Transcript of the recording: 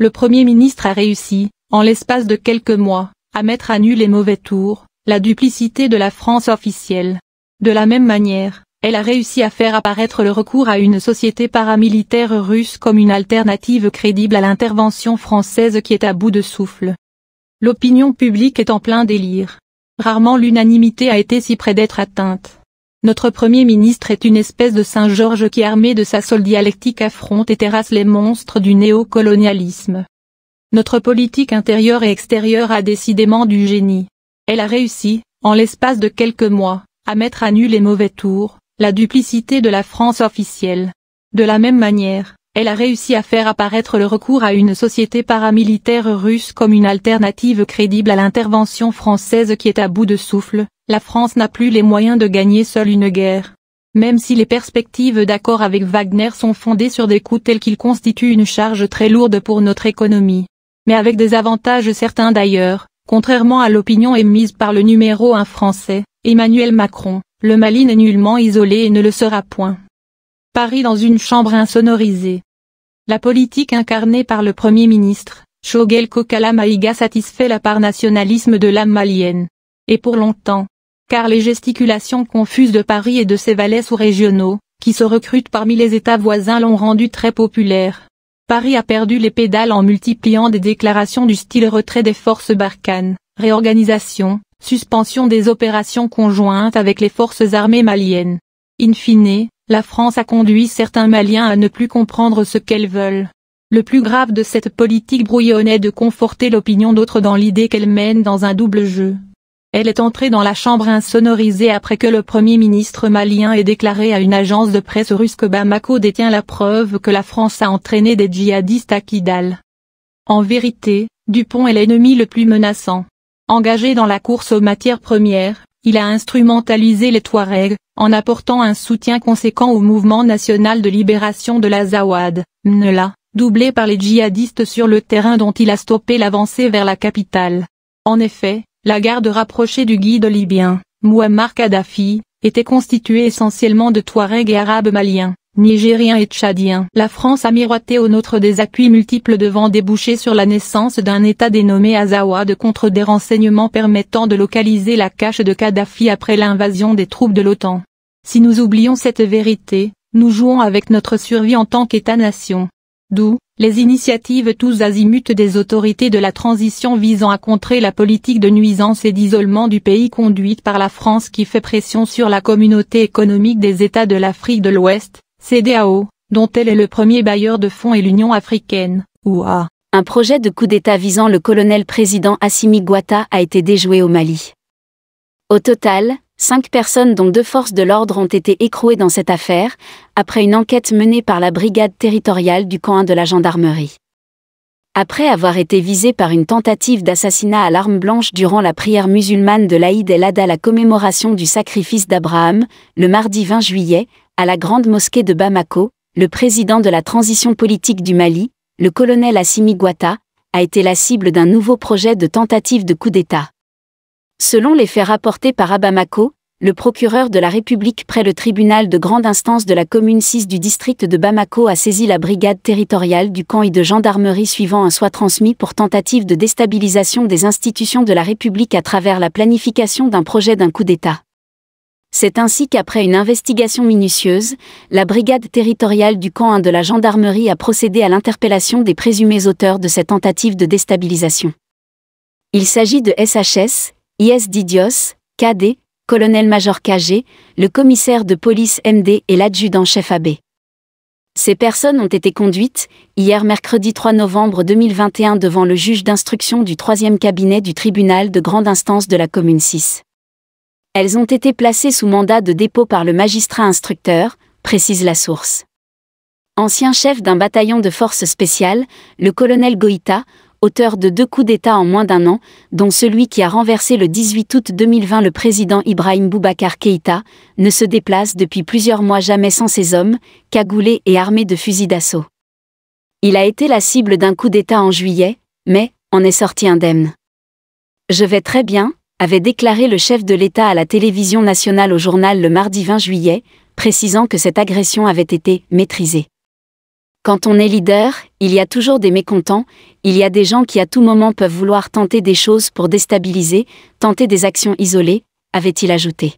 Le Premier ministre a réussi, en l'espace de quelques mois, à mettre à nu les mauvais tours, la duplicité de la France officielle. De la même manière, elle a réussi à faire apparaître le recours à une société paramilitaire russe comme une alternative crédible à l'intervention française qui est à bout de souffle. L'opinion publique est en plein délire. Rarement l'unanimité a été si près d'être atteinte. Notre Premier ministre est une espèce de Saint-Georges qui armé de sa seule dialectique affronte et terrasse les monstres du néocolonialisme. Notre politique intérieure et extérieure a décidément du génie. Elle a réussi, en l'espace de quelques mois, à mettre à nu les mauvais tours, la duplicité de la France officielle. De la même manière, elle a réussi à faire apparaître le recours à une société paramilitaire russe comme une alternative crédible à l'intervention française qui est à bout de souffle, la France n'a plus les moyens de gagner seule une guerre. Même si les perspectives d'accord avec Wagner sont fondées sur des coûts tels qu'ils constituent une charge très lourde pour notre économie. Mais avec des avantages certains d'ailleurs, contrairement à l'opinion émise par le numéro 1 français, Emmanuel Macron, le Mali n'est nullement isolé et ne le sera point. Paris dans une chambre insonorisée. La politique incarnée par le Premier ministre, Shogel Kokala Maïga satisfait la part nationalisme de l'âme malienne. Et pour longtemps. Car les gesticulations confuses de Paris et de ses valets sous-régionaux, qui se recrutent parmi les États voisins l'ont rendu très populaire. Paris a perdu les pédales en multipliant des déclarations du style retrait des forces Barkhane, réorganisation, suspension des opérations conjointes avec les forces armées maliennes. In fine, la France a conduit certains Maliens à ne plus comprendre ce qu'elles veulent. Le plus grave de cette politique brouillonne est de conforter l'opinion d'autres dans l'idée qu'elle mène dans un double jeu. Elle est entrée dans la chambre insonorisée après que le premier ministre malien ait déclaré à une agence de presse russe que Bamako détient la preuve que la France a entraîné des djihadistes à Kidal. En vérité, Dupont est l'ennemi le plus menaçant. Engagé dans la course aux matières premières, il a instrumentalisé les Touaregs, en apportant un soutien conséquent au mouvement national de libération de la Zawad, Mnela, doublé par les djihadistes sur le terrain dont il a stoppé l'avancée vers la capitale. En effet, la garde rapprochée du guide libyen, Mouammar Kadhafi, était constituée essentiellement de Touareg et Arabes maliens. Nigérien et tchadien, La France a miroité au nôtre des appuis multiples devant déboucher sur la naissance d'un État dénommé Azawad contre des renseignements permettant de localiser la cache de Kadhafi après l'invasion des troupes de l'OTAN. Si nous oublions cette vérité, nous jouons avec notre survie en tant qu'État-nation. D'où, les initiatives tous azimuts des autorités de la transition visant à contrer la politique de nuisance et d'isolement du pays conduite par la France qui fait pression sur la communauté économique des États de l'Afrique de l'Ouest, CDAO, dont elle est le premier bailleur de fonds et l'Union africaine, A. Un projet de coup d'État visant le colonel-président Assimi Gwata a été déjoué au Mali. Au total, cinq personnes dont deux forces de l'ordre ont été écrouées dans cette affaire, après une enquête menée par la brigade territoriale du camp 1 de la gendarmerie. Après avoir été visé par une tentative d'assassinat à l'arme blanche durant la prière musulmane de l'Aïd el-Adha à la commémoration du sacrifice d'Abraham, le mardi 20 juillet, à la grande mosquée de Bamako, le président de la transition politique du Mali, le colonel Assimi Gwata, a été la cible d'un nouveau projet de tentative de coup d'État. Selon les faits rapportés par Abamako, le procureur de la République près le tribunal de grande instance de la commune 6 du district de Bamako a saisi la brigade territoriale du camp et de gendarmerie suivant un soi transmis pour tentative de déstabilisation des institutions de la République à travers la planification d'un projet d'un coup d'État. C'est ainsi qu'après une investigation minutieuse, la brigade territoriale du camp 1 de la gendarmerie a procédé à l'interpellation des présumés auteurs de cette tentative de déstabilisation. Il s'agit de SHS, IS Didios, KD, colonel-major KG, le commissaire de police MD et l'adjudant-chef AB. Ces personnes ont été conduites, hier mercredi 3 novembre 2021 devant le juge d'instruction du 3e cabinet du tribunal de grande instance de la commune 6. Elles ont été placées sous mandat de dépôt par le magistrat instructeur, précise la source. Ancien chef d'un bataillon de forces spéciales, le colonel Goïta, auteur de deux coups d'État en moins d'un an, dont celui qui a renversé le 18 août 2020 le président Ibrahim Boubacar Keïta, ne se déplace depuis plusieurs mois jamais sans ses hommes, cagoulés et armés de fusils d'assaut. Il a été la cible d'un coup d'État en juillet, mais en est sorti indemne. Je vais très bien, avait déclaré le chef de l'État à la télévision nationale au journal le mardi 20 juillet, précisant que cette agression avait été maîtrisée. Quand on est leader, il y a toujours des mécontents, il y a des gens qui à tout moment peuvent vouloir tenter des choses pour déstabiliser, tenter des actions isolées, avait-il ajouté.